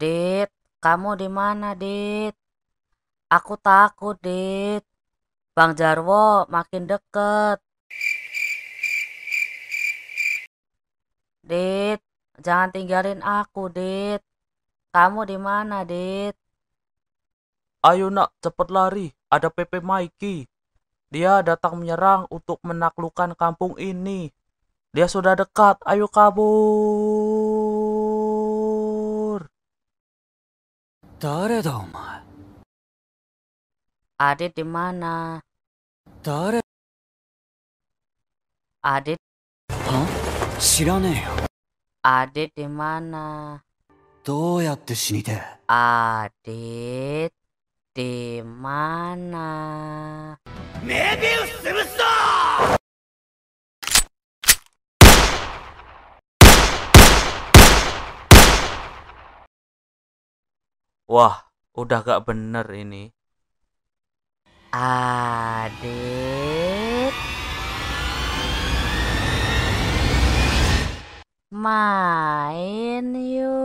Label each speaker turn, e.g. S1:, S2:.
S1: Dit, kamu di mana, Dit? Aku takut, Dit. Bang Jarwo makin deket. Dit, jangan tinggalin aku, Dit. Kamu di mana, Dit?
S2: Ayo nak, cepet lari. Ada PP Mikey. Dia datang menyerang untuk menaklukkan kampung ini. Dia sudah dekat. Ayo kabur.
S1: 誰だお前あれでマナー誰あれあ知らねえよあれでマナーどうやって死にてあれでマナーメビウ潰すぞ
S3: Wah, udah gak bener ini.
S1: Adik. Main yuk.